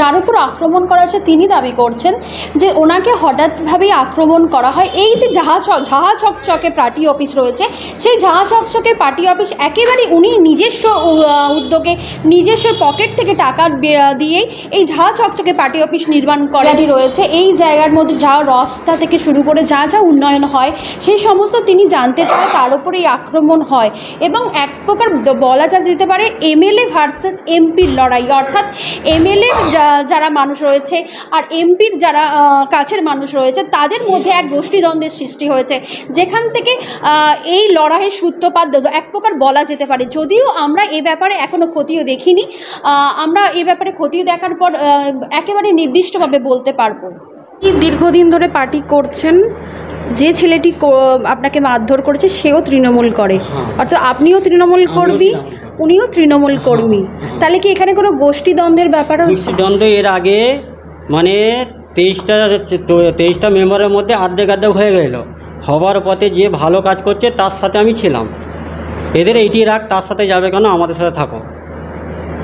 যার উপর আক্রমণ করা হয়েছে তিনি দাবি করছেন যে ওনাকে হঠাৎভাবেই আক্রমণ করা হয় এই যে যাহা যাহা চকচকে পার্টি অফিস রয়েছে সেই যাহা চকচকে পার্টি অফিস একেবারে উনি নিজস্ব উদ্যোগে নিজস্ব পকেট থেকে টাকা দিয়েই এই যাহা চকচকে পার্টি অফিস নির্মাণ করাটি রয়েছে এই জায়গার মধ্যে যা রাস্তা থেকে শুরু করে যা যা উন্নয়ন হয় সেই সমস্ত তিনি জানতে চায় তার উপরে এই আক্রমণ হয় এবং এক প্রকার বলা যা যেতে পারে এমএলএ ভার্সেস এমপির লড়াই অর্থাৎ এমএলএ যারা মানুষ রয়েছে আর এমপির যারা কাছের মানুষ রয়েছে তাদের মধ্যে এক গোষ্ঠীদ্বন্দ্বের সৃষ্টি হয়েছে যেখান থেকে এই লড়াইয়ের সূত্রপাত এক প্রকার বলা যেতে পারে যদিও আমরা এ ব্যাপারে এখনও ক্ষতিও দেখিনি আমরা এ ব্যাপারে ক্ষতিও দেখার পর একেবারে নির্দিষ্টভাবে বলতে পারবো দীর্ঘদিন ধরে পার্টি করছেন যে ছেলেটি আপনাকে মারধর করেছে সেও তৃণমূল করে হ্যাঁ। অর্থাৎ আপনিও তৃণমূল করবি উনিও তৃণমূল কর্মী তাহলে কি এখানে কোনো গোষ্ঠী দ্বন্দ্বের ব্যাপার হচ্ছে দ্বন্দ্ব এর আগে মানে তেইশটা তেইশটা মেম্বারের মধ্যে আর্ধেক আর্ধেক হয়ে গেল হবার পথে যে ভালো কাজ করছে তার সাথে আমি ছিলাম এদের এইটি রাখ তার সাথে যাবে কেন আমাদের সাথে থাকো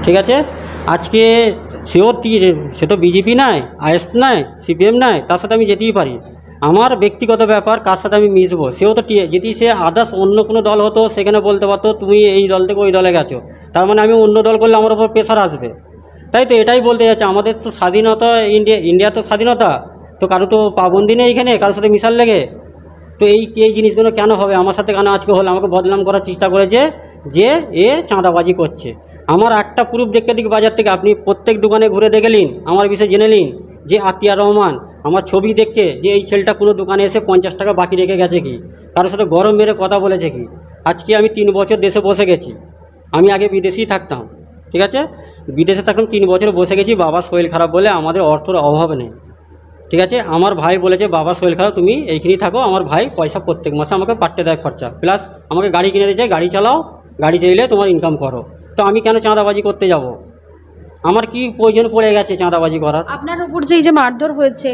ঠিক আছে আজকে সেও সে তো বিজেপি নাই আইএস নাই সিপিএম নাই তার সাথে আমি যেতেই পারি আমার ব্যক্তিগত ব্যাপার কার সাথে আমি মিশবো সেও তো যদি সে আদার্স অন্য কোনো দল হতো সেখানে বলতে পারতো তুমি এই দল থেকে ওই দলে গেছো তার মানে আমি অন্য দল করলে আমার ওপর প্রেশার আসবে তাই তো এটাই বলতে যাচ্ছে আমাদের তো স্বাধীনতা ইন্ডিয়া ইন্ডিয়া তো স্বাধীনতা তো কারো তো পাবন্দি নেই এখানে কারোর সাথে মিশাল লেগে তো এই এই জিনিসগুলো কেন হবে আমার সাথে কেন আজকে হলো আমাকে বদনাম করার চেষ্টা করেছে যে এ চাঁদাবাজি করছে আমার একটা প্রুফ দেখতে দিক বাজার থেকে আপনি প্রত্যেক দোকানে ঘুরে দেখে নিন আমার বিষয়ে জেনে নিন যে আতিয়া রহমান আমার ছবি দেখে যে এই ছেলেটা কোনো দোকানে এসে পঞ্চাশ টাকা বাকি রেখে গেছে কি কারোর সাথে গরম মেরে কথা বলেছে কি আজকে আমি তিন বছর দেশে বসে গেছি আমি আগে বিদেশেই থাকতাম ঠিক আছে বিদেশে থাকুন তিন বছর বসে গেছি বাবা শরীর খারাপ বলে আমাদের অর্থর অভাব নেই ঠিক আছে আমার ভাই বলেছে বাবা শরীর খারাপ তুমি এইখানেই থাকো আমার ভাই পয়সা প্রত্যেক মাসে আমাকে পাটতে দেয় খরচা প্লাস আমাকে গাড়ি কিনে দিয়েছে গাড়ি চালাও গাড়ি চাইলে তোমার ইনকাম করো তো আমি কেন চাঁদাবাজি করতে যাবো আমার কি প্রয়োজন পড়ে গেছে চাঁদাবাজি করার আপনার উপর যে এই যে মারধর হয়েছে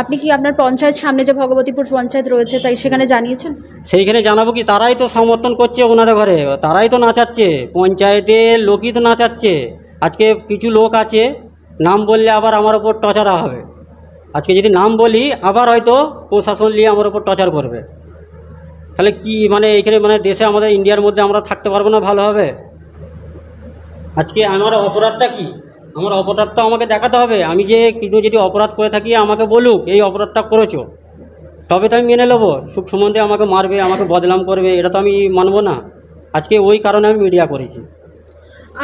আপনি কি আপনার পঞ্চায়েত সামনে যে ভগবতীপুর পঞ্চায়েত রয়েছে তাই সেখানে জানিয়েছেন সেইখানে জানাবো কি তারাই তো সমর্থন করছে ওনাদের ঘরে তারাই তো নাচাচ্ছে পঞ্চায়েতে লোকই তো নাচাচ্ছে আজকে কিছু লোক আছে নাম বললে আবার আমার ওপর টচারা হবে আজকে যদি নাম বলি আবার হয়তো প্রশাসন নিয়ে আমার ওপর টচার করবে তাহলে কি মানে এখানে মানে দেশে আমাদের ইন্ডিয়ার মধ্যে আমরা থাকতে পারবো না ভালোভাবে আজকে আমার অপরাধটা কী আমার অপরাধটা আমাকে দেখাতে হবে আমি যে কিছু যদি অপরাধ করে থাকি আমাকে বলুক এই অপরাধটা করেছো তবে তো আমি মেনে নেবো সুখ সম্বন্ধে আমাকে মারবে আমাকে বদনাম করবে এটা তো আমি মানবো না আজকে ওই কারণে আমি মিডিয়া করেছি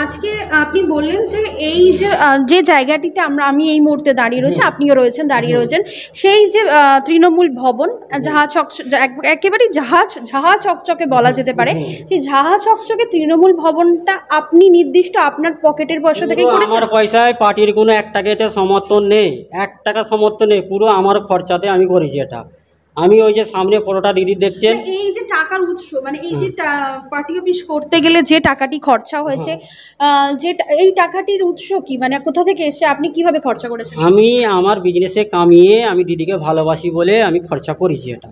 আজকে আপনি বললেন যে এই যে যে জায়গাটিতে আমরা আমি এই মুহূর্তে দাঁড়িয়ে রয়েছি আপনিও রয়েছেন দাঁড়িয়ে রয়েছেন সেই যে তৃণমূল ভবন যাহা ছক একেবারেই জাহাজ ঝাহা চকচকে বলা যেতে পারে সেই ঝাহা চকচকে তৃণমূল ভবনটা আপনি নির্দিষ্ট আপনার পকেটের পয়সা থেকে আমার পয়সায় পার্টির কোনো এক টাকাতে সমর্থন নেই এক টাকা সমর্থন নেই পুরো আমার খরচাতে আমি করেছি এটা আমি ওই যে সামনে পরোটা দিদি দেখছেন মানে এই যে টাকার উৎস মানে এই যে পার্টি অফিস করতে গেলে যে টাকাটি খরচা হয়েছে যে এই টাকাটির উৎস কি মানে কোথা থেকে এসে আপনি কিভাবে খরচা করেছেন আমি আমার বিজনেসে কামিয়ে আমি দিদিকে ভালোবাসি বলে আমি খরচা করেছি এটা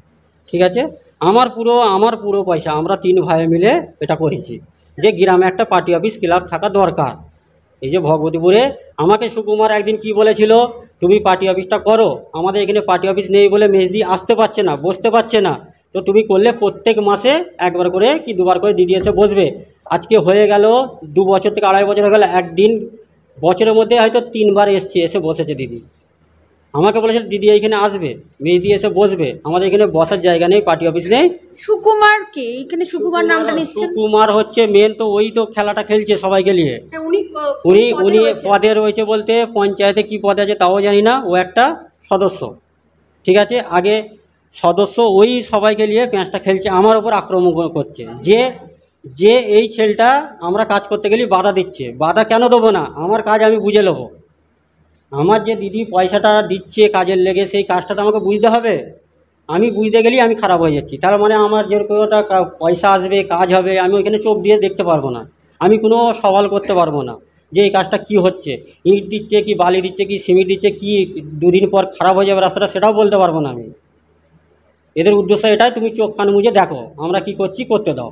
ঠিক আছে আমার পুরো আমার পুরো পয়সা আমরা তিন ভাই মিলে এটা করেছি যে গ্রামে একটা পার্টি অফিস ক্লাব থাকা দরকার এই যে ভগবতীপুরে আমাকে সুকুমার একদিন কি বলেছিল তুমি পার্টি অফিসটা করো আমাদের এখানে পার্টি অফিস নেই বলে মেহেদি আসতে পারছে না বসতে পারছে না তো তুমি করলে প্রত্যেক মাসে একবার করে কি দুবার করে দিদি এসে বসবে আজকে হয়ে গেল দু বছর থেকে আড়াই বছর হয়ে গেল একদিন বছরের মধ্যে হয়তো তিনবার এসছে এসে বসেছে দিদি আমাকে বলেছিল দিদি এখানে আসবে মেয়েদি এসে বসবে আমাদের এখানে বসার জায়গা নেই পার্টি অফিস নেই সুকুমার কে এখানে সুকুমার নামটা নিচ্ছেন সুকুমার হচ্ছে মেন তো ওই তো খেলাটা খেলছে সবাইকে নিয়ে হ্যাঁ, উনি উনি উনি পদে রয়েছে বলতে পঞ্চায়েতে কি পদে আছে তাও জানি না ও একটা সদস্য ঠিক আছে আগে সদস্য ওই সবাইকে নিয়ে প্যাঁচটা খেলছে আমার উপর আক্রমণ করছে যে যে এই ছেলেটা আমরা কাজ করতে গেলে বাধা দিচ্ছে বাধা কেন দেবো না আমার কাজ আমি বুঝে নেবো আমার যে দিদি পয়সাটা দিচ্ছে কাজের লেগে সেই কাজটা তো আমাকে বুঝতে হবে আমি বুঝতে গেলেই আমি খারাপ হয়ে যাচ্ছি তার মানে আমার যে কোনোটা পয়সা আসবে কাজ হবে আমি ওইখানে চোখ দিয়ে দেখতে পারবো না আমি কোনো সওয়াল করতে পারবো না যে এই কাজটা কি হচ্ছে ইট দিচ্ছে কি বালি দিচ্ছে কি সিমেন্ট দিচ্ছে কি দুদিন পর খারাপ হয়ে যাবে রাস্তাটা সেটাও বলতে পারবো না আমি এদের উদ্দেশ্য এটাই তুমি চোখ কান মুজে দেখো আমরা কি করছি করতে দাও